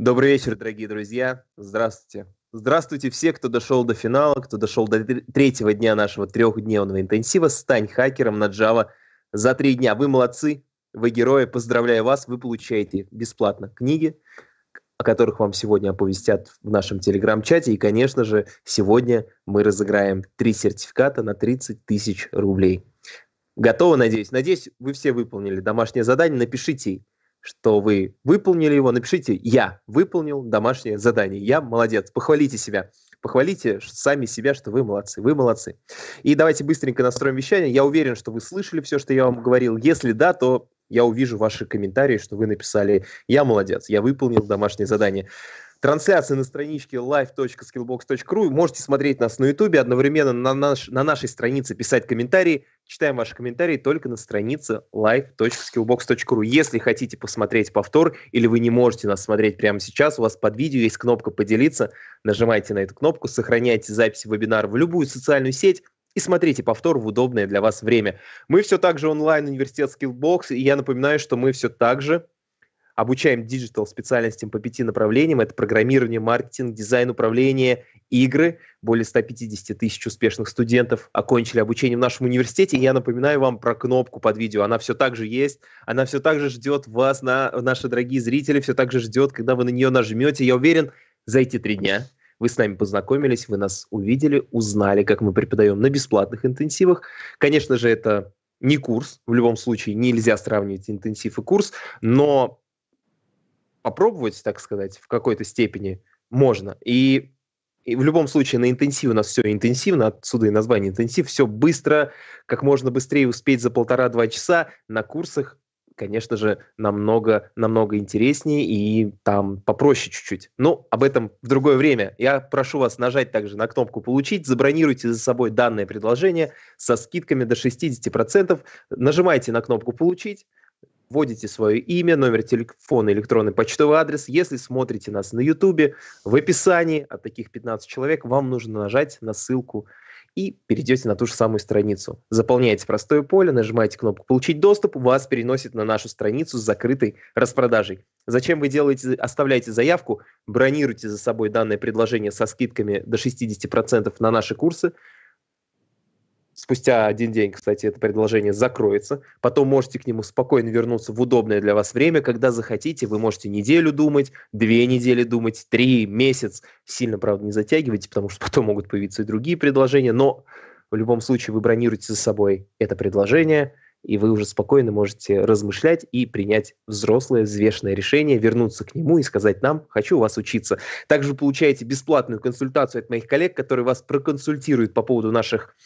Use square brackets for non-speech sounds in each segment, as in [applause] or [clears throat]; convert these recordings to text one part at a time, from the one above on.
Добрый вечер, дорогие друзья. Здравствуйте. Здравствуйте все, кто дошел до финала, кто дошел до третьего дня нашего трехдневного интенсива. Стань хакером на Java за три дня. Вы молодцы, вы герои. Поздравляю вас, вы получаете бесплатно книги, о которых вам сегодня оповестят в нашем телеграм-чате. И, конечно же, сегодня мы разыграем три сертификата на 30 тысяч рублей. Готовы, надеюсь? Надеюсь, вы все выполнили домашнее задание. Напишите что вы выполнили его. Напишите «Я выполнил домашнее задание». «Я молодец». Похвалите себя. Похвалите сами себя, что вы молодцы. Вы молодцы. И давайте быстренько настроим вещание. Я уверен, что вы слышали все, что я вам говорил. Если да, то я увижу ваши комментарии, что вы написали «Я молодец, я выполнил домашнее задание» трансляции на страничке live.skillbox.ru. Можете смотреть нас на Ютубе, одновременно на, наш, на нашей странице писать комментарии. Читаем ваши комментарии только на странице live.skillbox.ru. Если хотите посмотреть повтор или вы не можете нас смотреть прямо сейчас, у вас под видео есть кнопка «Поделиться». Нажимайте на эту кнопку, сохраняйте записи вебинара в любую социальную сеть, и смотрите повтор в удобное для вас время. Мы все так же онлайн университет Skillbox, и я напоминаю, что мы все так же обучаем диджитал специальностям по пяти направлениям. Это программирование, маркетинг, дизайн, управление, игры. Более 150 тысяч успешных студентов окончили обучение в нашем университете. я напоминаю вам про кнопку под видео. Она все так же есть. Она все так же ждет вас, на, наши дорогие зрители, все так же ждет, когда вы на нее нажмете. Я уверен, за эти три дня вы с нами познакомились, вы нас увидели, узнали, как мы преподаем на бесплатных интенсивах. Конечно же, это не курс, в любом случае нельзя сравнивать интенсив и курс, но попробовать, так сказать, в какой-то степени можно. И, и в любом случае на интенсив у нас все интенсивно, отсюда и название интенсив, все быстро, как можно быстрее успеть за полтора-два часа на курсах, конечно же, намного, намного интереснее и там попроще чуть-чуть. Но об этом в другое время. Я прошу вас нажать также на кнопку «Получить», забронируйте за собой данное предложение со скидками до 60%, нажимайте на кнопку «Получить», вводите свое имя, номер телефона, электронный почтовый адрес. Если смотрите нас на YouTube, в описании от таких 15 человек вам нужно нажать на ссылку и перейдете на ту же самую страницу. Заполняете простое поле, нажимаете кнопку «Получить доступ», вас переносит на нашу страницу с закрытой распродажей. Зачем вы делаете, оставляете заявку, бронируйте за собой данное предложение со скидками до 60% на наши курсы – Спустя один день, кстати, это предложение закроется. Потом можете к нему спокойно вернуться в удобное для вас время, когда захотите. Вы можете неделю думать, две недели думать, три, месяц. Сильно, правда, не затягивайте, потому что [laughs] потом могут появиться и другие предложения. Но в любом случае вы бронируете за собой это предложение, и вы уже спокойно можете размышлять и принять взрослое, взвешенное решение, вернуться к нему и сказать нам «хочу у вас учиться». Также вы получаете бесплатную консультацию от моих коллег, которые вас проконсультируют по поводу наших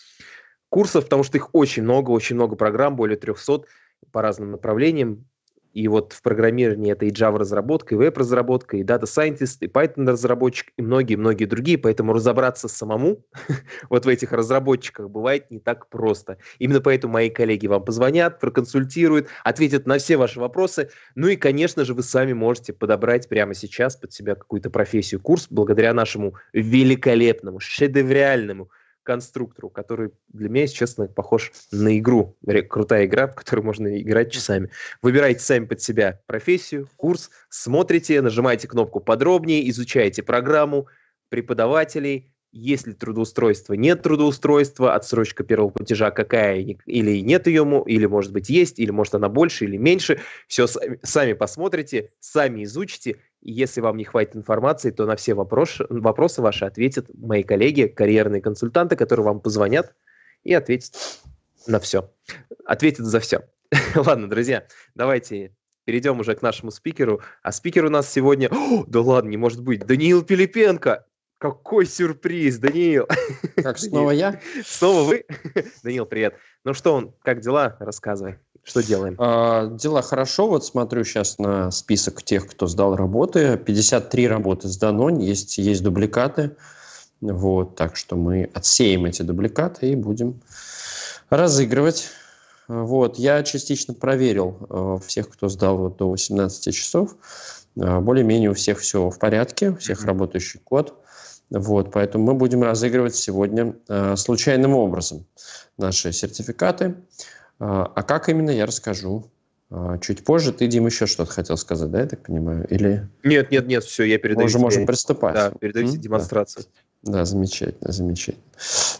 курсов, потому что их очень много, очень много программ, более 300 по разным направлениям. И вот в программировании это и Java-разработка, и веб-разработка, и Data Scientist, и Python-разработчик, и многие-многие другие. Поэтому разобраться самому [laughs] вот в этих разработчиках бывает не так просто. Именно поэтому мои коллеги вам позвонят, проконсультируют, ответят на все ваши вопросы. Ну и, конечно же, вы сами можете подобрать прямо сейчас под себя какую-то профессию, курс, благодаря нашему великолепному, шедевральному конструктору, который для меня, если честно, похож на игру. Крутая игра, в которую можно играть часами. Выбирайте сами под себя профессию, курс, смотрите, нажимаете кнопку подробнее, изучаете программу, преподавателей, есть ли трудоустройство, нет трудоустройства, отсрочка первого платежа какая или нет ее, или может быть есть, или может она больше или меньше. Все сами посмотрите, сами изучите если вам не хватит информации, то на все вопросы вопросы ваши ответят мои коллеги, карьерные консультанты, которые вам позвонят и ответят на все. Ответят за все. [laughs] Ладно, друзья, давайте перейдем уже к нашему спикеру. А спикер у нас сегодня... О, да ладно, не может быть. Даниил Пилипенко. Какой сюрприз, Даниил! [laughs] Как, снова я? Снова вы? [laughs] Даниил, привет. Ну что, он, как дела? Рассказывай. Что делаем? А, дела хорошо. Вот смотрю сейчас на список тех, кто сдал работы. 53 работы сдано, есть, есть дубликаты. Вот, так что мы отсеем эти дубликаты и будем разыгрывать. Вот, я частично проверил э, всех, кто сдал вот до 18 часов. Э, более-менее у всех все в порядке, у всех mm-hmm. работающий код. Вот, поэтому мы будем разыгрывать сегодня э, случайным образом наши сертификаты. Э, а как именно, я расскажу э, чуть позже. Ты, Дим, еще что-то хотел сказать, да, я так понимаю? Или... Нет, нет, нет, все, я передаю. Мы уже можем приступать. Да, передаю демонстрацию. Да. да, замечательно, замечательно.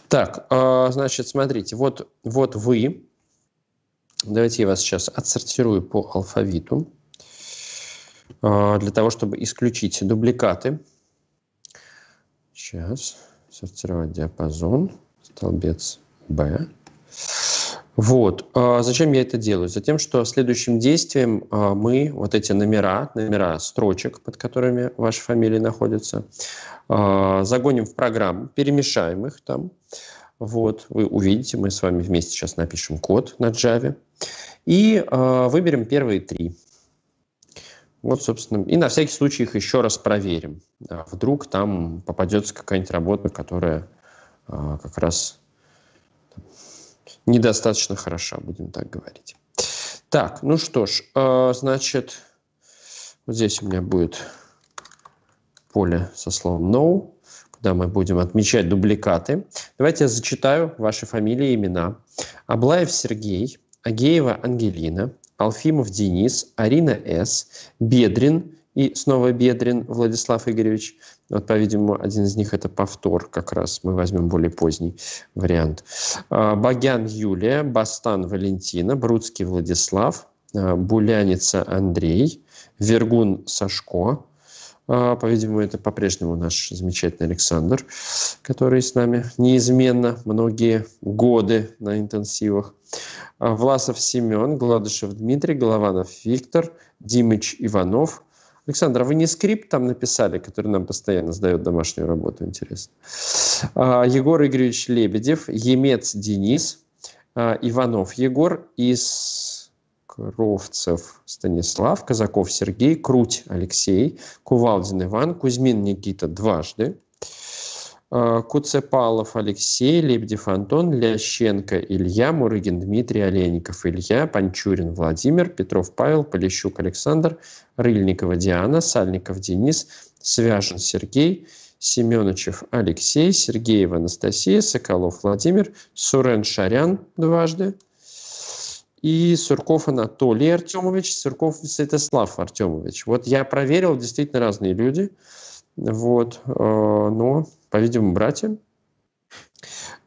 Так, э, значит, смотрите, вот, вот вы. Давайте я вас сейчас отсортирую по алфавиту э, для того, чтобы исключить дубликаты. Сейчас. Сортировать диапазон. Столбец B. Вот. А зачем я это делаю? Затем, что следующим действием а, мы вот эти номера, номера строчек, под которыми ваши фамилии находятся, а, загоним в программу, перемешаем их там. Вот, вы увидите, мы с вами вместе сейчас напишем код на Java и выберем первые три. Вот, собственно, и на всякий случай их еще раз проверим. А вдруг там попадется какая-нибудь работа, которая а, как раз недостаточно хороша, будем так говорить. Так, ну что ж, э, значит, вот здесь у меня будет поле со словом no, куда мы будем отмечать дубликаты. Давайте я зачитаю ваши фамилии и имена. Аблаев Сергей, Агеева Ангелина, Алфимов Денис, Арина С., Бедрин и снова Бедрин Владислав Игоревич. Вот, по-видимому, один из них это повтор как раз. Мы возьмем более поздний вариант. А, Багян Юлия, Бастан Валентина, Бруцкий Владислав, а, Буляница Андрей, Вергун Сашко, а, по-видимому, это по-прежнему наш замечательный Александр, который с нами неизменно многие годы на интенсивах. А, Власов Семен, Гладышев Дмитрий, Голованов Виктор, Димыч Иванов. Александр, а вы не скрипт там написали, который нам постоянно сдает домашнюю работу, интересно. А, Егор Игоревич Лебедев, Емец Денис, Иванов Егор из Ровцев Станислав, Казаков Сергей, Круть Алексей, Кувалдин Иван, Кузьмин Никита дважды, а, Куцепалов Алексей, Лебедев Антон, Лященко Илья, Мурыгин Дмитрий, Олейников Илья, Панчурин Владимир, Петров Павел, Полищук Александр, Рыльникова Диана, Сальников Денис, Свяжин Сергей, Семеновичев Алексей, Сергеева Анастасия, Соколов Владимир, Сурен Шарян дважды – и Сурков Анатолий Артемович, Сурков Святослав Артемович. Вот я проверил, действительно разные люди, вот, э, но, по-видимому, братья.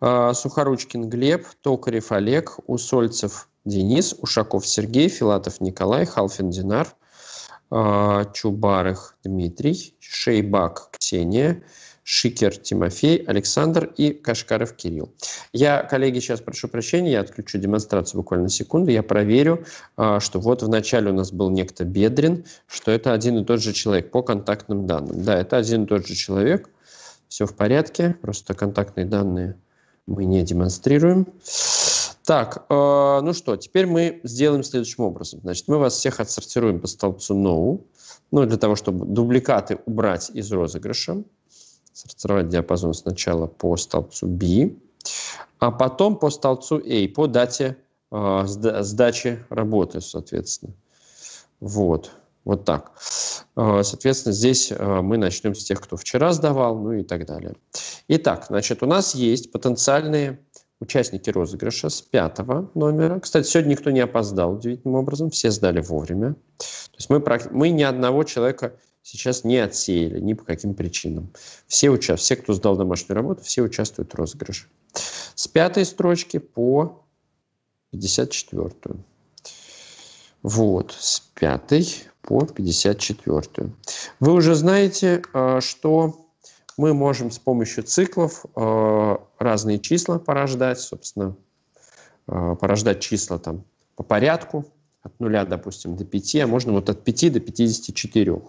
Э, Сухоручкин Глеб, Токарев Олег, Усольцев Денис, Ушаков Сергей, Филатов Николай, Халфин Динар, э, Чубарых Дмитрий, Шейбак Ксения, Шикер Тимофей, Александр и Кашкаров Кирилл. Я, коллеги, сейчас прошу прощения, я отключу демонстрацию буквально секунду, я проверю, а, что вот вначале у нас был некто Бедрин, что это один и тот же человек по контактным данным. Да, это один и тот же человек, все в порядке, просто контактные данные мы не демонстрируем. Так, э, ну что, теперь мы сделаем следующим образом. Значит, мы вас всех отсортируем по столбцу No, ну, для того, чтобы дубликаты убрать из розыгрыша сортировать диапазон сначала по столбцу B, а потом по столбцу A, по дате э, сдачи работы, соответственно. Вот, вот так. Э, соответственно, здесь э, мы начнем с тех, кто вчера сдавал, ну и так далее. Итак, значит, у нас есть потенциальные участники розыгрыша с пятого номера. Кстати, сегодня никто не опоздал удивительным образом, все сдали вовремя. То есть мы, мы ни одного человека сейчас не отсеяли ни по каким причинам. Все, уча все кто сдал домашнюю работу, все участвуют в розыгрыше. С пятой строчки по 54-ю. Вот, с пятой по 54-ю. Вы уже знаете, а, что мы можем с помощью циклов а, разные числа порождать, собственно, а, порождать числа там по порядку, от 0, допустим, до 5, а можно вот от 5 до 54.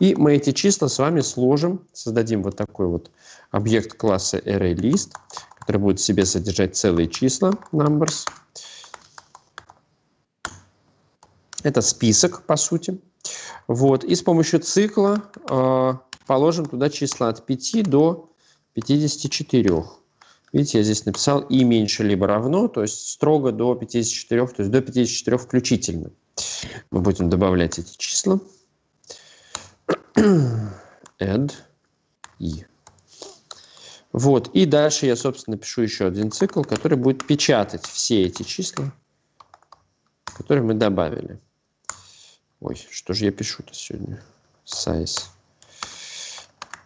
И мы эти числа с вами сложим, создадим вот такой вот объект класса ArrayList, который будет в себе содержать целые числа, numbers. Это список, по сути. Вот. И с помощью цикла э, положим туда числа от 5 до 54. Видите, я здесь написал и меньше либо равно, то есть строго до 54, то есть до 54 включительно. Мы будем добавлять эти числа. [clears throat] Add И Вот, и дальше я, собственно, пишу еще один цикл, который будет печатать все эти числа, которые мы добавили. Ой, что же я пишу-то сегодня? Size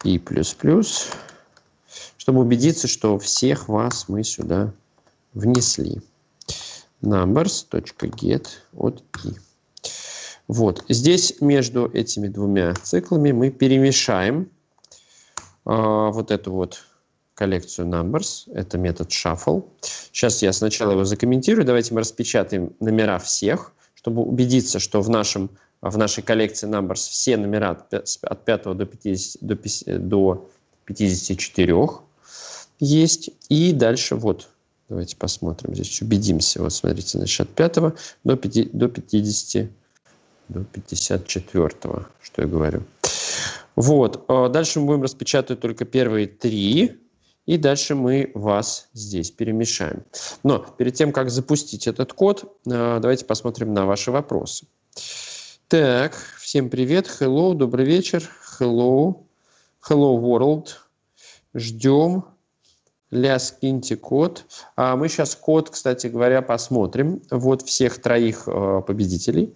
И плюс плюс чтобы убедиться, что всех вас мы сюда внесли. Numbers.get от i. Вот. Здесь между этими двумя циклами мы перемешаем э, вот эту вот коллекцию numbers. Это метод shuffle. Сейчас я сначала его закомментирую. Давайте мы распечатаем номера всех, чтобы убедиться, что в, нашем, в нашей коллекции numbers все номера от 5 до, 50, до, до 54 есть. И дальше вот, давайте посмотрим, здесь убедимся. Вот смотрите, значит, от 5 до, 5, до 50, до 54, что я говорю. Вот, а дальше мы будем распечатывать только первые три, и дальше мы вас здесь перемешаем. Но перед тем, как запустить этот код, а, давайте посмотрим на ваши вопросы. Так, всем привет, hello, добрый вечер, hello, hello world, ждем, Ляскинти Кот. А мы сейчас код, кстати говоря, посмотрим. Вот всех троих э, победителей.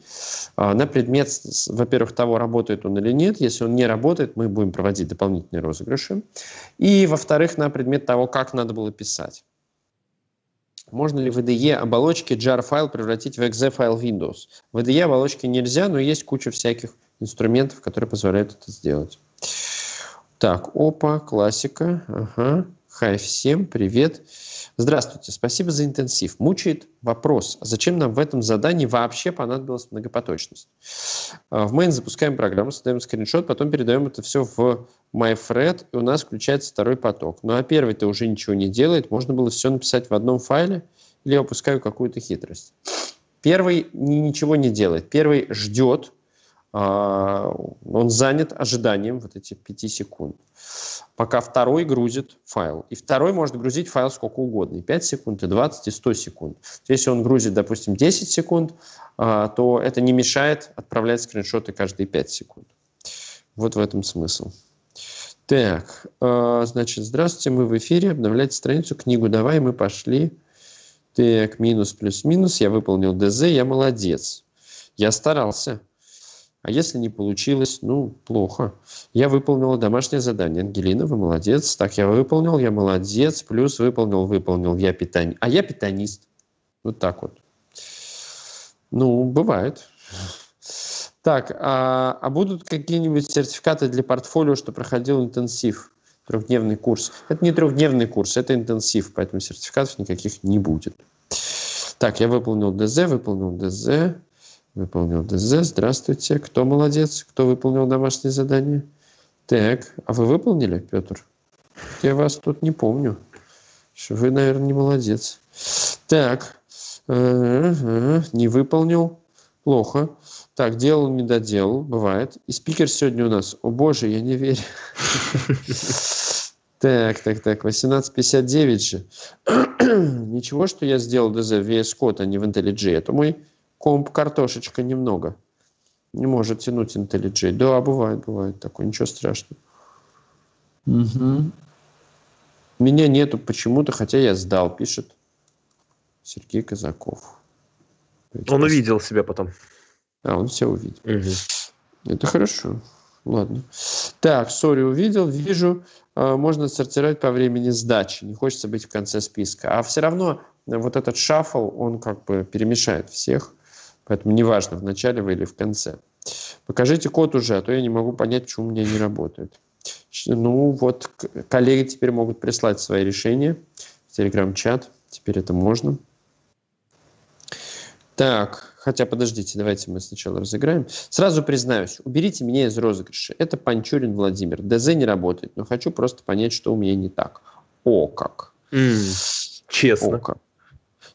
А, на предмет, во-первых, того, работает он или нет. Если он не работает, мы будем проводить дополнительные розыгрыши. И, во-вторых, на предмет того, как надо было писать. Можно ли VDE оболочки jar файл превратить в .exe файл Windows? VDE оболочки нельзя, но есть куча всяких инструментов, которые позволяют это сделать. Так, опа, классика. Ага. Хай всем, привет. Здравствуйте, спасибо за интенсив. Мучает вопрос, а зачем нам в этом задании вообще понадобилась многопоточность? А, в main запускаем программу, создаем скриншот, потом передаем это все в MyFred, и у нас включается второй поток. Ну а первый-то уже ничего не делает, можно было все написать в одном файле, или я упускаю какую-то хитрость. Первый ничего не делает, первый ждет, а, он занят ожиданием вот эти 5 секунд. Пока второй грузит файл. И второй может грузить файл сколько угодно. И 5 секунд, и 20, и 100 секунд. Если он грузит, допустим, 10 секунд, а, то это не мешает отправлять скриншоты каждые 5 секунд. Вот в этом смысл. Так, а, значит, здравствуйте, мы в эфире, обновляйте страницу, книгу давай, мы пошли. Так, минус, плюс, минус, я выполнил ДЗ, я молодец. Я старался. А если не получилось, ну, плохо. Я выполнила домашнее задание. Ангелина, вы молодец. Так, я выполнил, я молодец. Плюс выполнил, выполнил. Я питание. А я питанист. Вот так вот. Ну, бывает. Так, а, а будут какие-нибудь сертификаты для портфолио, что проходил интенсив? Трехдневный курс. Это не трехдневный курс, это интенсив, поэтому сертификатов никаких не будет. Так, я выполнил ДЗ, выполнил ДЗ. Выполнил ДЗ. Здравствуйте. Кто молодец? Кто выполнил домашнее задание? Так, а вы выполнили, Петр? Я вас тут не помню. Вы, наверное, не молодец. Так, не выполнил. Плохо. Так, делал, не доделал. Бывает. И спикер сегодня у нас. О боже, я не верю. [laughs] Так, так, так, 18.59 же. [clears throat] Ничего, что я сделал ДЗ в VS Code, а не в IntelliJ. Это мой комп картошечка немного. Не может тянуть IntelliJ. Да, бывает, бывает такое, ничего страшного. Угу. Меня нету почему-то, хотя я сдал, пишет Сергей Казаков. Он увидел себя потом. А, он все увидел. Угу. Это хорошо. Ладно. Так, сори, увидел, вижу. А, можно сортировать по времени сдачи. Не хочется быть в конце списка. А все равно вот этот шаффл, он как бы перемешает всех. Поэтому неважно, в начале вы или в конце. Покажите код уже, а то я не могу понять, почему у меня не работает. Ну вот, коллеги теперь могут прислать свои решения в Telegram-чат. Теперь это можно. Так, хотя подождите, давайте мы сначала разыграем. Сразу признаюсь, уберите меня из розыгрыша. Это Панчурин Владимир. ДЗ не работает, но хочу просто понять, что у меня не так. О как. Mm, честно. О как.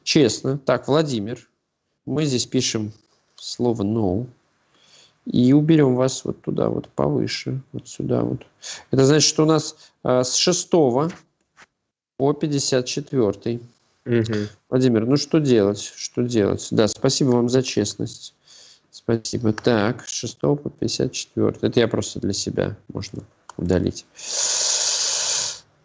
Честно. Так, Владимир, мы здесь пишем слово no и уберем вас вот туда вот повыше, вот сюда вот. Это значит, что у нас а, с 6 по 54. Угу. Владимир, ну что делать? Что делать? Да, спасибо вам за честность. Спасибо. Так, с 6 по 54. Это я просто для себя можно удалить.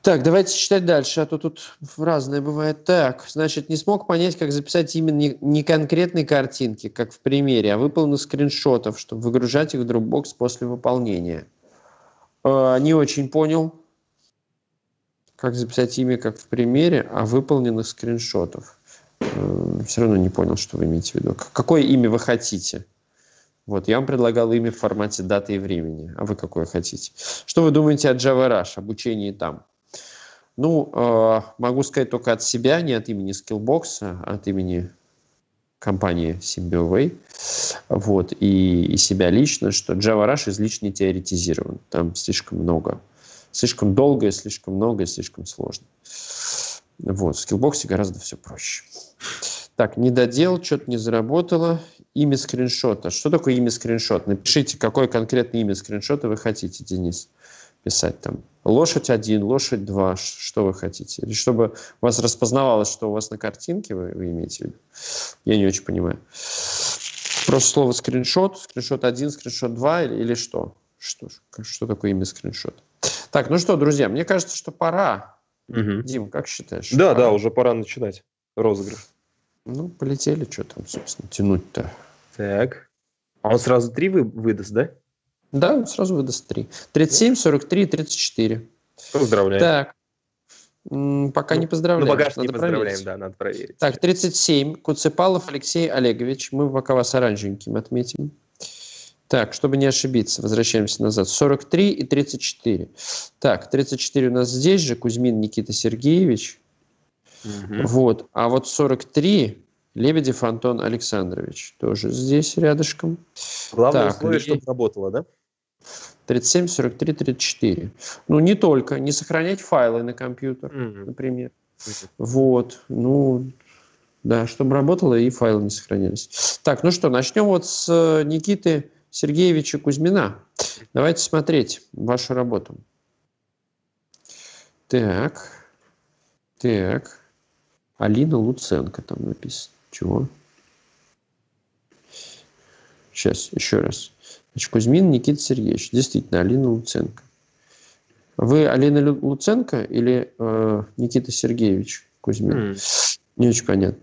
Так, давайте читать дальше, а то тут разное бывает. Так, значит, не смог понять, как записать именно не конкретные картинки, как в примере, а выполнил скриншотов, чтобы выгружать их в Dropbox после выполнения. Э, не очень понял, как записать имя, как в примере, а выполненных скриншотов. Э, все равно не понял, что вы имеете в виду. Какое имя вы хотите? Вот, я вам предлагал имя в формате даты и времени, а вы какое хотите. Что вы думаете о Java Rush, обучении там? Ну, э, могу сказать только от себя, не от имени Skillbox, а от имени компании SymbioWay, вот, и, и себя лично, что Java Rush излишне теоретизирован. Там слишком много. Слишком долго, слишком много и слишком сложно. Вот, в скиллбоксе гораздо все проще. Так, не доделал, что-то не заработало. Имя скриншота. Что такое имя скриншота? Напишите, какое конкретное имя скриншота вы хотите, Денис. Э, писать там лошадь один, лошадь два, что вы хотите. Или чтобы у вас распознавалось, что у вас на картинке вы, вы имеете в виду. Я не очень понимаю. Просто слово скриншот, скриншот один, скриншот два или, или что? что? Что такое имя скриншот? Так, ну что, друзья, мне кажется, что пора. Угу. Дим, как считаешь? Да, пора? да, уже пора начинать розыгрыш. Ну, полетели, что там, собственно, тянуть-то. Так. А он сразу три вы выдаст, да? Да, сразу выдаст 3. 37, 43, 34. Поздравляю. Так. Пока ну, не поздравляем. Ну, багаж надо не поздравляем, проверить. да, надо проверить. Так, 37. Куцепалов Алексей Олегович. Мы пока вас оранжевеньким отметим. Так, чтобы не ошибиться, возвращаемся назад. 43 и 34. Так, 34 у нас здесь же, Кузьмин Никита Сергеевич. Угу. Вот. А вот 43 Лебедев Антон Александрович тоже здесь рядышком. Главное так, условие, и... чтобы работало, да? 37, 43, 34. Ну, не только. Не сохранять файлы на компьютер, mm-hmm. например. Mm-hmm. Вот. Ну, да, чтобы работало и файлы не сохранялись. Так, ну что, начнем вот с э, Никиты Сергеевича Кузьмина. Давайте смотреть вашу работу. Так, так. Алина Луценко там написано. Чего? Сейчас, еще раз. Значит, Кузьмин Никита Сергеевич. Действительно, Алина Луценко. Вы Алина Луценко или э, Никита Сергеевич Кузьмин? Mm. Не очень понятно.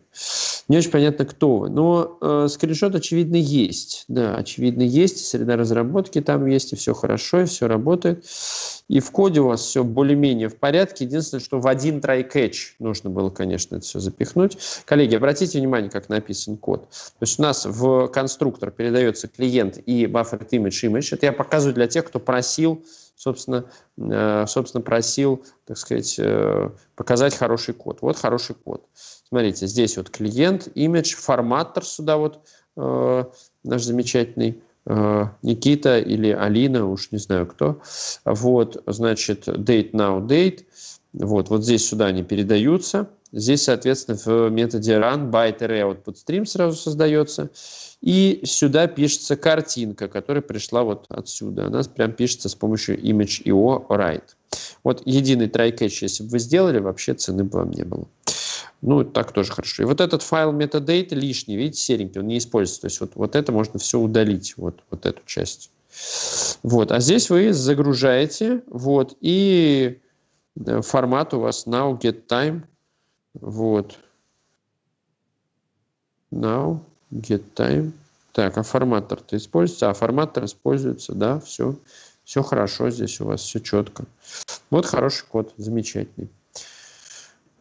Не очень понятно, кто вы. Но э, скриншот, очевидно, есть. Да, очевидно, есть. Среда разработки там есть, и все хорошо, и все работает. И в коде у вас все более-менее в порядке. Единственное, что в один try-catch нужно было, конечно, это все запихнуть. Коллеги, обратите внимание, как написан код. То есть у нас в конструктор передается клиент и buffered image image. Это я показываю для тех, кто просил собственно, э, собственно, просил, так сказать, э, показать хороший код. Вот хороший код. Смотрите, здесь вот клиент, имидж, форматор сюда вот э, наш замечательный Никита или Алина, уж не знаю кто. Вот, значит, date now, date. Вот, вот здесь сюда они передаются. Здесь, соответственно, в методе run byte array output stream сразу создается. И сюда пишется картинка, которая пришла вот отсюда. Она прям пишется с помощью image io write. Вот единый try-catch, если бы вы сделали, вообще цены бы вам не было. Ну, так тоже хорошо. И вот этот файл metadata лишний, видите, серенький, он не используется. То есть вот, вот это можно все удалить, вот, вот эту часть. Вот, а здесь вы загружаете, вот, и э, формат у вас now get time вот. Now, get time. Так, а форматор-то используется? А форматор используется, да, все. Все хорошо здесь у вас, все четко. Вот хороший код, замечательный.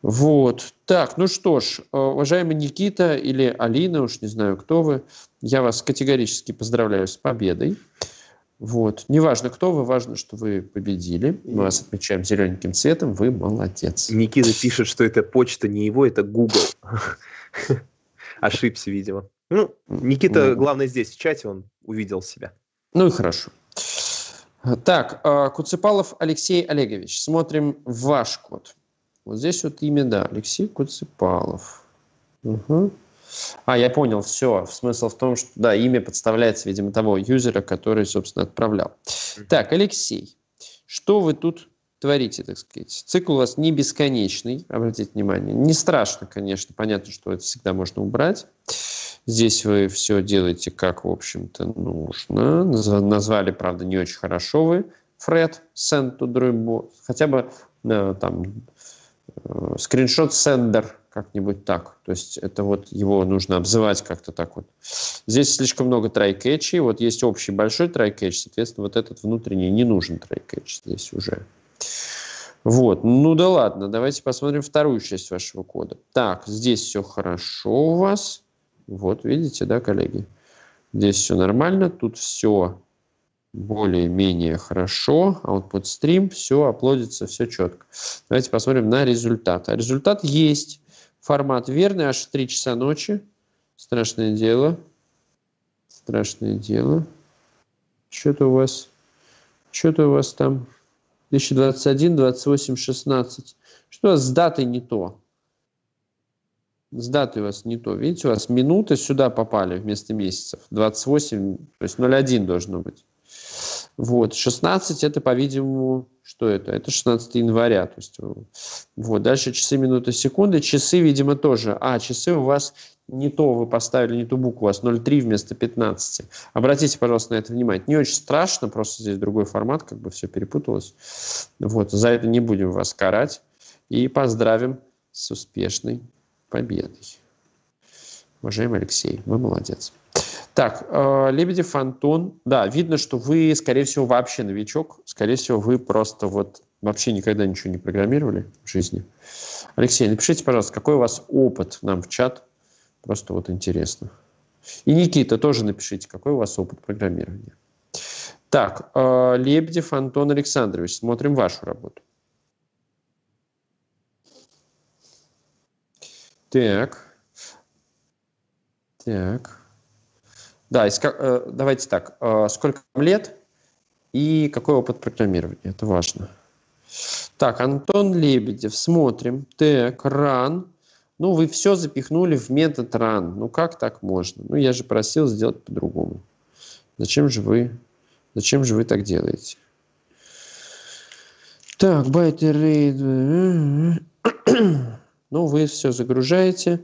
Вот. Так, ну что ж, э, уважаемый Никита или Алина, уж не знаю, кто вы, я вас категорически поздравляю с победой. Вот. Неважно, кто вы, важно, что вы победили. Мы вас отмечаем зелененьким цветом. Вы молодец. Никита пишет, что это почта не его, это Google. [laughs] Ошибся, видимо. Ну, Никита, м-м-м. главное, здесь в чате он увидел себя. Ну и хорошо. Так, а, Куцепалов Алексей Олегович. Смотрим ваш код. Вот здесь вот имя, да, Алексей Куцепалов. Угу. А, я понял, все. Смысл в том, что, да, имя подставляется, видимо, того юзера, который, собственно, отправлял. Так, Алексей, что вы тут творите, так сказать. Цикл у вас не бесконечный, обратите внимание. Не страшно, конечно, понятно, что это всегда можно убрать. Здесь вы все делаете, как, в общем-то, нужно. Назвали, правда, не очень хорошо вы. Фред, send to Хотя бы э, там э, скриншот сендер как-нибудь так. То есть это вот его нужно обзывать как-то так вот. Здесь слишком много трайкетчей. Вот есть общий большой трайкетч, соответственно, вот этот внутренний не нужен трайкетч здесь уже. Вот, ну да ладно, давайте посмотрим вторую часть вашего кода. Так, здесь все хорошо у вас. Вот, видите, да, коллеги? Здесь все нормально, тут все более-менее хорошо. А вот стрим все оплодится, все четко. Давайте посмотрим на результат. А результат есть. Формат верный, аж в 3 часа ночи. Страшное дело. Страшное дело. Что-то у вас... Что-то у вас там 2021 28, 16. Что у вас с датой не то? С датой у вас не то. Видите, у вас минуты сюда попали вместо месяцев. 28, то есть 01 должно быть. Вот. 16 это, по-видимому, что это? Это 16 января. То есть, э, вот. Дальше часы, минуты, секунды. Часы, видимо, тоже. А, часы у вас не то вы поставили, не ту букву, у вас 0,3 вместо 15. Обратите, пожалуйста, на это внимание. Не очень страшно, просто здесь другой формат, как бы все перепуталось. Вот, за это не будем вас карать. И поздравим с успешной победой. Уважаемый Алексей, вы молодец. Так, э, Лебедев Антон, да, видно, что вы, скорее всего, вообще новичок, скорее всего, вы просто вот вообще никогда ничего не программировали в жизни. Алексей, напишите, пожалуйста, какой у вас опыт нам в чат, просто вот интересно. И Никита, тоже напишите, какой у вас опыт программирования. Так, э, Лебедев Антон Александрович, смотрим вашу работу. Так. Так. Да, э, давайте так. Э, сколько лет и какой опыт программирования? Это важно. Так, Антон Лебедев, смотрим. Так, ран. Ну, вы все запихнули в метод ран. Ну, как так можно? Ну, я же просил сделать по-другому. Зачем же вы, зачем же вы так делаете? Так, байтерейд. Э, [clears throat] ну, вы все загружаете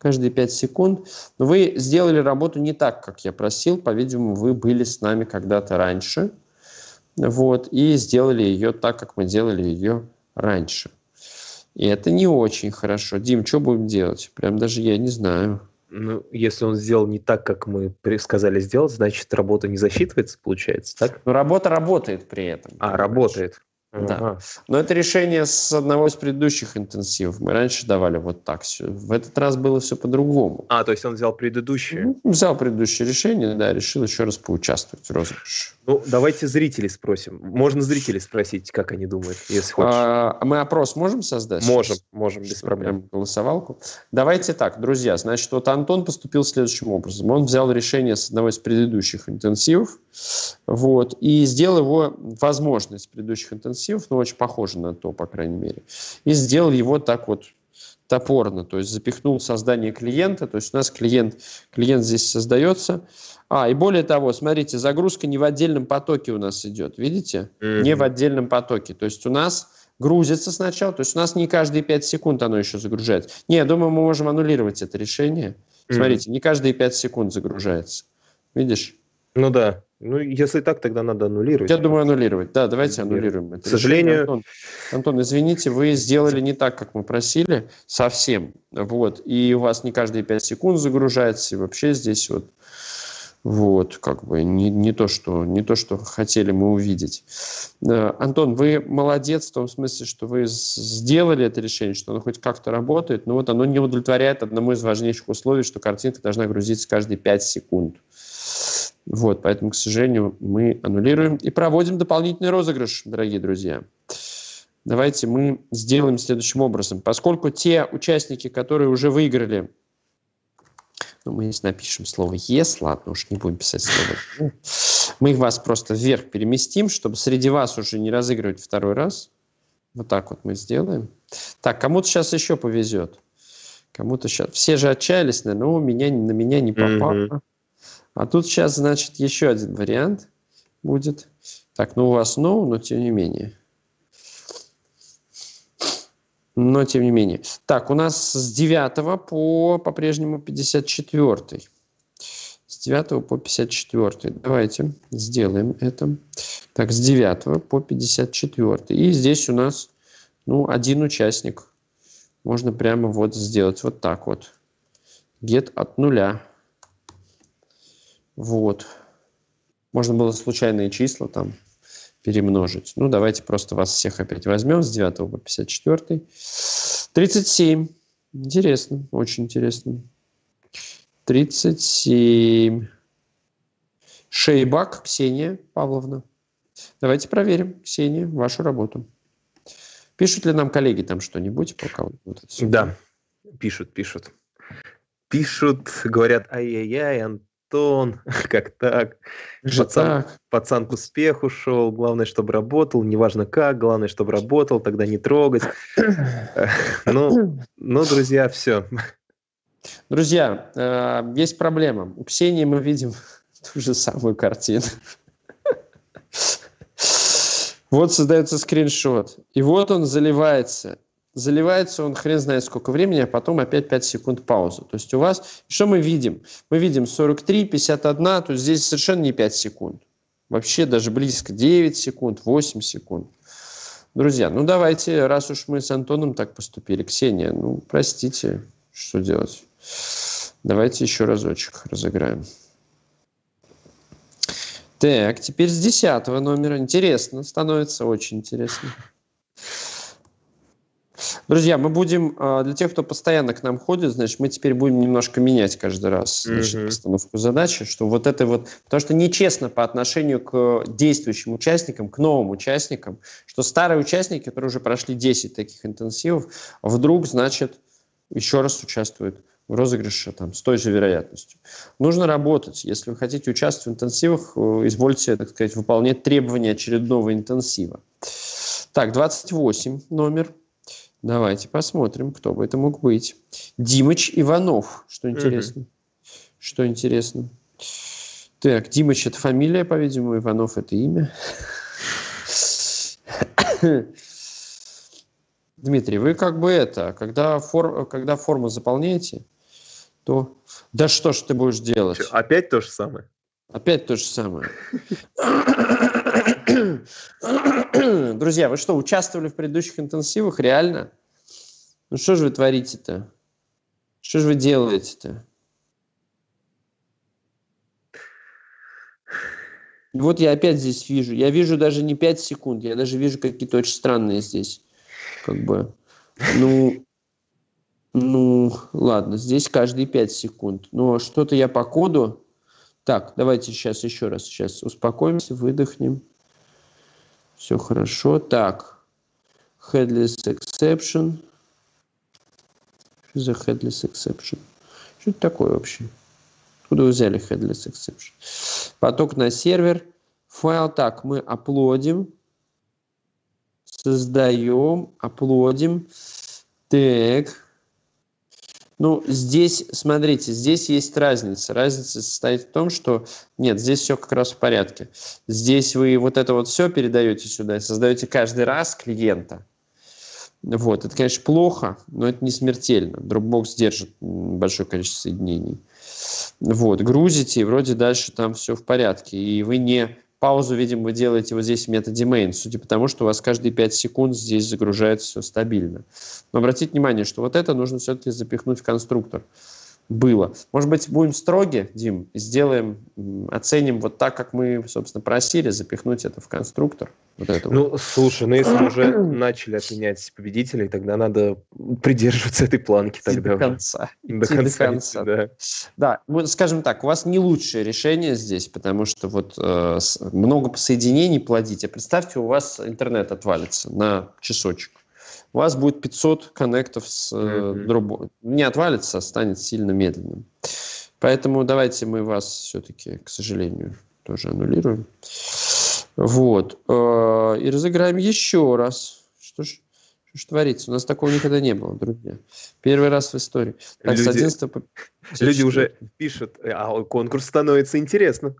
каждые 5 секунд. Но вы сделали работу не так, как я просил. По-видимому, вы были с нами когда-то раньше. Вот, и сделали ее так, как мы делали ее раньше. И это не очень хорошо. Дим, что будем делать? Прям даже я не знаю. Ну, если он сделал не так, как мы сказали сделать, значит, работа не засчитывается, получается, так? Но работа работает при этом. А, понимаешь? работает. Да. Но это решение с одного из предыдущих интенсивов. Мы раньше давали вот так все. В этот раз было все по-другому. А, то есть он взял предыдущее? Ну, взял предыдущее решение, да, решил еще раз поучаствовать в розыгрыше. Ну, давайте зрителей спросим. Можно зрителей спросить, как они думают, если хочешь. А, мы опрос можем создать? Можем, сейчас? можем, без проблем. голосовалку. Давайте так, друзья. Значит, вот Антон поступил следующим образом. Он взял решение с одного из предыдущих интенсивов, вот, и сделал его возможность предыдущих интенсивов интенсив, ну, очень похоже на то, по крайней мере, и сделал его так вот топорно, то есть запихнул создание клиента, то есть у нас клиент, клиент здесь создается. А, и более того, смотрите, загрузка не в отдельном потоке у нас идет, видите? Mm-hmm. Не в отдельном потоке, то есть у нас грузится сначала, то есть у нас не каждые 5 секунд оно еще загружается. Не, я думаю, мы можем аннулировать это решение. Mm-hmm. Смотрите, не каждые 5 секунд загружается. Видишь? Ну да. Ну, если так, тогда надо аннулировать. Я думаю, аннулировать. Да, давайте аннулируем. К сожалению... Антон, Антон, извините, вы сделали не так, как мы просили, совсем. Вот. И у вас не каждые 5 секунд загружается, и вообще здесь вот... Вот, как бы не, не, то, что, не то, что хотели мы увидеть. Э, Антон, вы молодец в том смысле, что вы сделали это решение, что оно хоть как-то работает, но вот оно не удовлетворяет одному из важнейших условий, что картинка должна грузиться каждые 5 секунд. Вот, поэтому, к сожалению, мы аннулируем и проводим дополнительный розыгрыш, дорогие друзья. Давайте мы сделаем следующим образом. Поскольку те участники, которые уже выиграли, ну, мы здесь напишем слово «ес», ладно, уж не будем писать слово Мы вас просто вверх переместим, чтобы среди вас уже не разыгрывать второй раз. Вот так вот мы сделаем. Так, кому-то сейчас еще повезет. Кому-то сейчас... Все же отчаялись, наверное, ну, меня, на меня не попало. Mm-hmm. А тут сейчас, значит, еще один вариант будет. Так, ну у вас no, но тем не менее. Но тем не менее. Так, у нас с 9 по по-прежнему 54. С 9 по 54. Давайте сделаем это. Так, с 9 по 54. И здесь у нас ну, один участник. Можно прямо вот сделать вот так вот. Get от нуля. Вот. Можно было случайные числа там перемножить. Ну, давайте просто вас всех опять возьмем с 9 по 54. 37. Интересно, очень интересно. 37. Шейбак Ксения Павловна. Давайте проверим, Ксения, вашу работу. Пишут ли нам коллеги там что-нибудь? Пока вот да, пишут, пишут. Пишут, говорят, ай-яй-яй, что он, [laughs] как так. пацан, так. пацан к успеху шел, главное, чтобы работал, неважно как, главное, чтобы работал, тогда не трогать. [coughs] ну, ну, друзья, все. Друзья, э, есть проблема. У Ксении мы видим [laughs] ту же самую картину. [laughs] Вот создается скриншот. И вот он заливается заливается он хрен знает сколько времени, а потом опять 5 секунд пауза. То есть у вас, что мы видим? Мы видим 43, 51, то есть здесь совершенно не 5 секунд. Вообще даже близко 9 секунд, 8 секунд. Друзья, ну давайте, раз уж мы с Антоном так поступили, Ксения, ну простите, что делать. Давайте еще разочек разыграем. Так, теперь с десятого номера. Интересно, становится очень интересно. Друзья, мы будем, а, для тех, кто постоянно к нам ходит, значит, мы теперь будем немножко менять каждый раз значит, угу. постановку задачи, что вот это вот, потому что нечестно по отношению к действующим участникам, к новым участникам, что старые участники, которые уже прошли 10 таких интенсивов, вдруг, значит, еще раз участвуют в розыгрыше там, с той же вероятностью. Нужно работать. Если вы хотите участвовать в интенсивах, э, извольте, так сказать, выполнять требования очередного интенсива. Так, 28 номер. Давайте посмотрим, кто бы это мог быть. Димыч Иванов, что интересно. Угу. Что интересно. Так, Димыч это фамилия, по-видимому, Иванов это имя. [coughs] Дмитрий, вы как бы это, когда, фор, когда форму заполняете, то... Да что ж ты будешь делать? Опять то же самое? Опять то же самое. [laughs] Друзья, вы что, участвовали в предыдущих интенсивах? Реально? Ну что же вы творите-то? Что же вы делаете-то? Вот я опять здесь вижу. Я вижу даже не 5 секунд, я даже вижу какие-то очень странные здесь. Как бы. Ну, ну, ладно, здесь каждые 5 секунд. Но ну, а что-то я по коду... Так, давайте сейчас еще раз, сейчас успокоимся, выдохнем. Все хорошо. Так. Headless exception. Что за headless exception? Что это такое вообще? Откуда вы взяли headless exception? Поток на сервер. Файл так, мы оплодим. Создаем, оплодим. Так. Ну, здесь, смотрите, здесь есть разница. Разница состоит в том, что нет, здесь все как раз в порядке. Здесь вы вот это вот все передаете сюда и создаете каждый раз клиента. Вот, это, конечно, плохо, но это не смертельно. Dropbox держит большое количество соединений. Вот, грузите, и вроде дальше там все в порядке. И вы не Паузу, видимо, вы делаете вот здесь в методе main, судя по тому, что у вас каждые 5 секунд здесь загружается все стабильно. Но обратите внимание, что вот это нужно все-таки запихнуть в конструктор было. Может быть, будем строги, Дим, сделаем, оценим вот так, как мы, собственно, просили, запихнуть это в конструктор. Вот это ну, вот. слушай, ну если уже [clears throat] начали отменять победителей, тогда надо придерживаться этой планки тогда. До конца. До конца. До конца. Да. да, скажем так, у вас не лучшее решение здесь, потому что вот э, много соединений плодите. А представьте, у вас интернет отвалится на часочек у вас будет 500 коннектов с э, mm-hmm. дробой. Не отвалится, а станет сильно медленным. Поэтому давайте мы вас все-таки, к сожалению, тоже аннулируем. Вот. Э, и разыграем еще раз. Что ж, что ж творится? У нас такого никогда не было, друзья. Первый раз в истории. Так, люди, с 11 по... люди уже пишут, э, а конкурс становится интересным.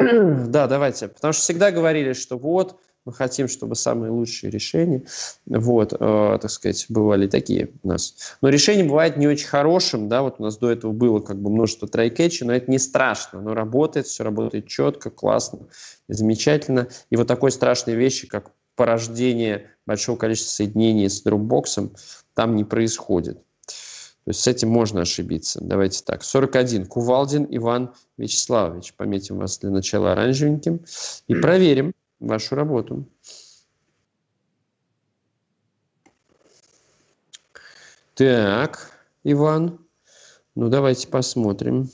Да, давайте. Потому что всегда говорили, что вот, мы хотим, чтобы самые лучшие решения, вот, э, так сказать, бывали такие у нас. Но решение бывает не очень хорошим, да, вот у нас до этого было как бы множество трайкетчей, но это не страшно, оно работает, все работает четко, классно, замечательно. И вот такой страшной вещи, как порождение большого количества соединений с дропбоксом, там не происходит. То есть с этим можно ошибиться. Давайте так. 41. Кувалдин Иван Вячеславович. Пометим вас для начала оранжевеньким. И проверим, вашу работу. Так, Иван, ну давайте посмотрим.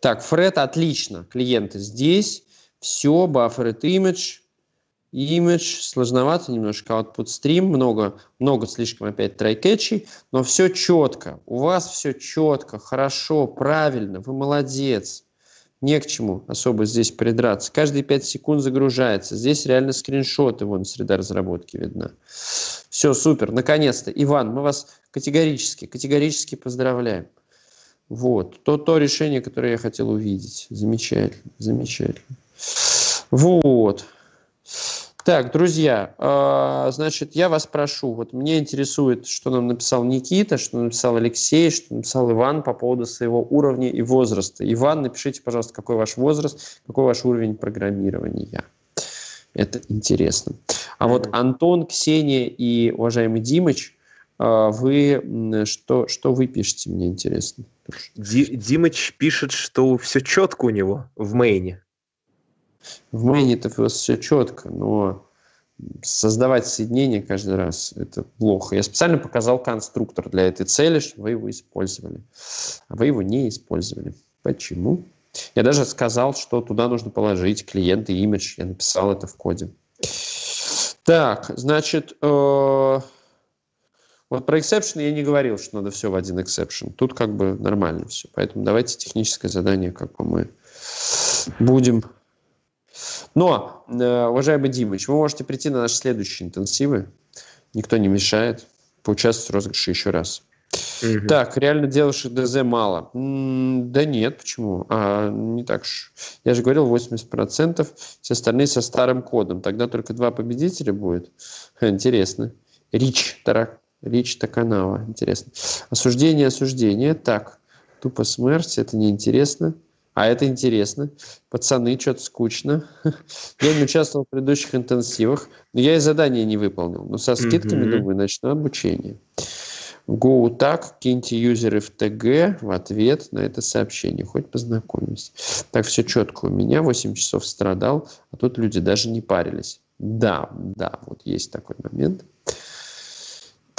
Так, Фред, отлично, клиенты здесь, все, buffered image, image, сложновато немножко, output stream, много, много слишком опять трайкетчей, но все четко, у вас все четко, хорошо, правильно, вы молодец не к чему особо здесь придраться. Каждые 5 секунд загружается. Здесь реально скриншоты, вон среда разработки видна. Все, супер, наконец-то. Иван, мы вас категорически, категорически поздравляем. Вот, то, то решение, которое я хотел увидеть. Замечательно, замечательно. Вот. Так, друзья, э, значит, я вас прошу, вот мне интересует, что нам написал Никита, что написал Алексей, что написал Иван по поводу своего уровня и возраста. Иван, напишите, пожалуйста, какой ваш возраст, какой ваш уровень программирования. Это интересно. А вот Антон, Ксения и уважаемый Димыч, э, вы что, что вы пишете, мне интересно. Ди, Димыч пишет, что все четко у него в мейне. В мейне это все четко, но создавать соединение каждый раз – это плохо. Я специально показал конструктор для этой цели, чтобы вы его использовали. А вы его не использовали. Почему? Я даже сказал, что туда нужно положить клиент и имидж. Я написал это в коде. Так, значит, э, вот про exception я не говорил, что надо все в один exception. Тут как бы нормально все. Поэтому давайте техническое задание, как бы мы будем но, э, уважаемый Димыч, вы можете прийти на наши следующие интенсивы. Никто не мешает. Поучаствовать в розыгрыше еще раз. Угу. Так, реально делавших ДЗ мало. М-м, да нет, почему? А, не так уж. Я же говорил, 80%, все остальные со старым кодом. Тогда только два победителя будет. интересно. Рич, Тарак, Рич Таканава. Интересно. Осуждение, осуждение. Так, тупо смерть, это неинтересно. интересно. А это интересно. Пацаны, что-то скучно. Я не участвовал в предыдущих интенсивах, но я и задание не выполнил. Но со скидками, mm-hmm. думаю, начну обучение. Go так, киньте юзеры в ТГ в ответ на это сообщение. Хоть познакомимся. Так все четко у меня. 8 часов страдал, а тут люди даже не парились. Да, да, вот есть такой момент. Э,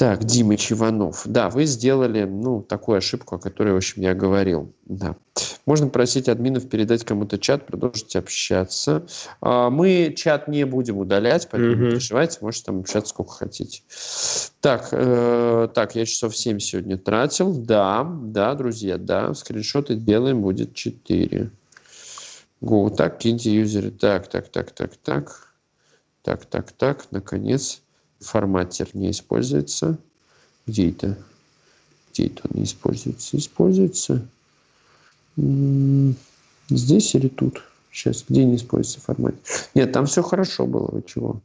так, Димыч Иванов. Да, вы сделали, ну, такую ошибку, о которой, в общем, я говорил. Да. Можно просить админов передать кому-то чат, продолжить общаться. А, мы чат не будем удалять, поэтому mm не переживайте, можете там общаться сколько хотите. Так, э, так, я часов 7 сегодня тратил. Да, да, друзья, да, скриншоты делаем, будет 4. Go, так, киньте юзеры. Так, так, так, так, так. Так, так, так, наконец форматер не используется. Где это? Где это он не используется? Используется. Здесь или тут? Сейчас, где не используется формат? Нет, там все хорошо было, вы чего?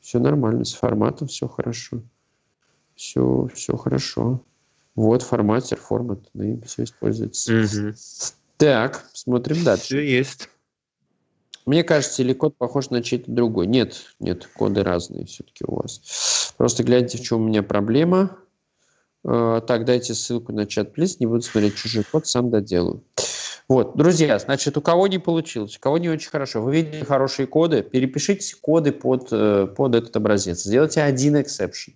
Все нормально, с форматом все хорошо. Все, все хорошо. Вот форматер, формат, name, все используется. Угу. Так, смотрим дальше. Все есть. Мне кажется, или код похож на чей-то другой. Нет, нет, коды разные все-таки у вас. Просто гляньте, в чем у меня проблема. Э, так, дайте ссылку на чат, плиз. Не буду смотреть чужой код, сам доделаю. Вот, друзья, значит, у кого не получилось, у кого не очень хорошо, вы видели хорошие коды, перепишите коды под, э, под этот образец. Сделайте один exception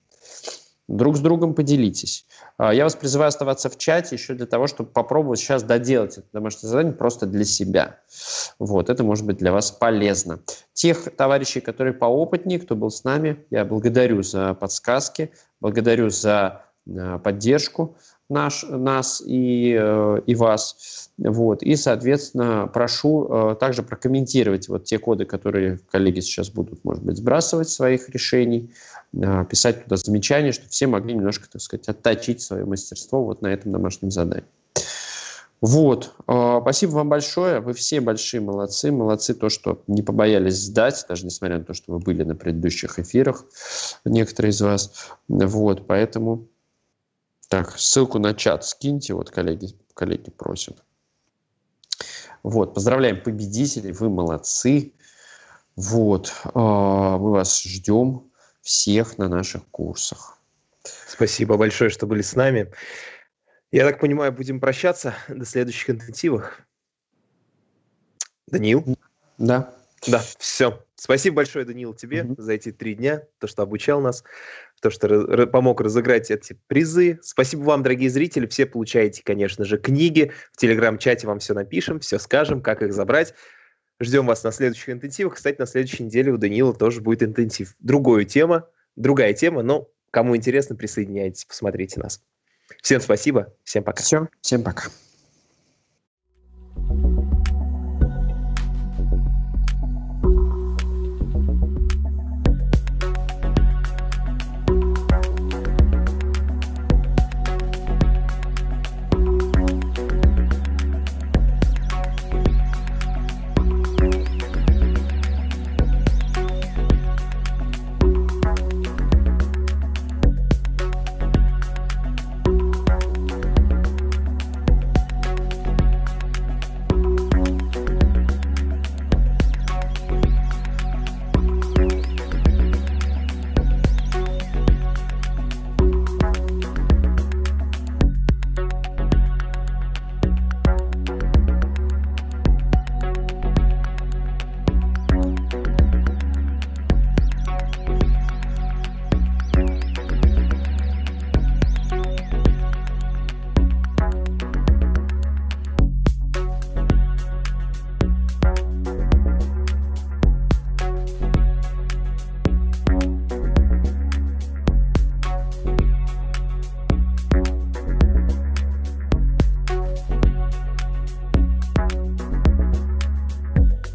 друг с другом поделитесь. А, я вас призываю оставаться в чате еще для того, чтобы попробовать сейчас доделать это домашнее задание просто для себя. Вот, это может быть для вас полезно. Тех товарищей, которые поопытнее, кто был с нами, я благодарю за подсказки, благодарю за а, поддержку наш, нас и, э, и вас. Вот. И, соответственно, прошу э, также прокомментировать вот те коды, которые коллеги сейчас будут, может быть, сбрасывать своих решений, э, писать туда замечания, чтобы все могли немножко, так сказать, отточить свое мастерство вот на этом домашнем задании. Вот. Спасибо вам большое. Вы все большие молодцы. Молодцы то, что не побоялись сдать, даже несмотря на то, что вы были на предыдущих эфирах, некоторые из вас. Вот. Поэтому так, ссылку на чат скиньте, вот коллеги, коллеги просят. Вот, поздравляем победителей, вы молодцы. Вот, а, мы вас ждем всех на наших курсах. Спасибо большое, что были с нами. Я так понимаю, будем прощаться до следующих интенсивах. Даниил. Да. Да, все. Спасибо большое, Данил, тебе mm-hmm. за эти три дня, то, что обучал нас, то, что раз, помог разыграть эти призы. Спасибо вам, дорогие зрители. Все получаете, конечно же, книги. В телеграм-чате вам все напишем, все скажем, как их забрать. Ждем вас на следующих интенсивах. Кстати, на следующей неделе у Данила тоже будет интенсив. другая тема, другая тема, но кому интересно, присоединяйтесь, посмотрите нас. Всем спасибо, всем пока. Все, всем пока.